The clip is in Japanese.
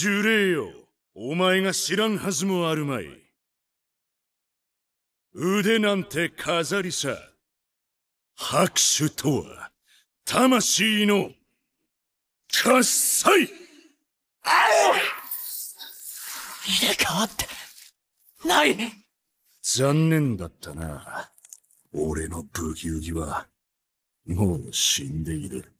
呪霊よお前が知らんはずもあるまい腕なんて飾りさ拍手とは魂の喝采入れ替わってない残念だったな俺のブギウギはもう死んでいる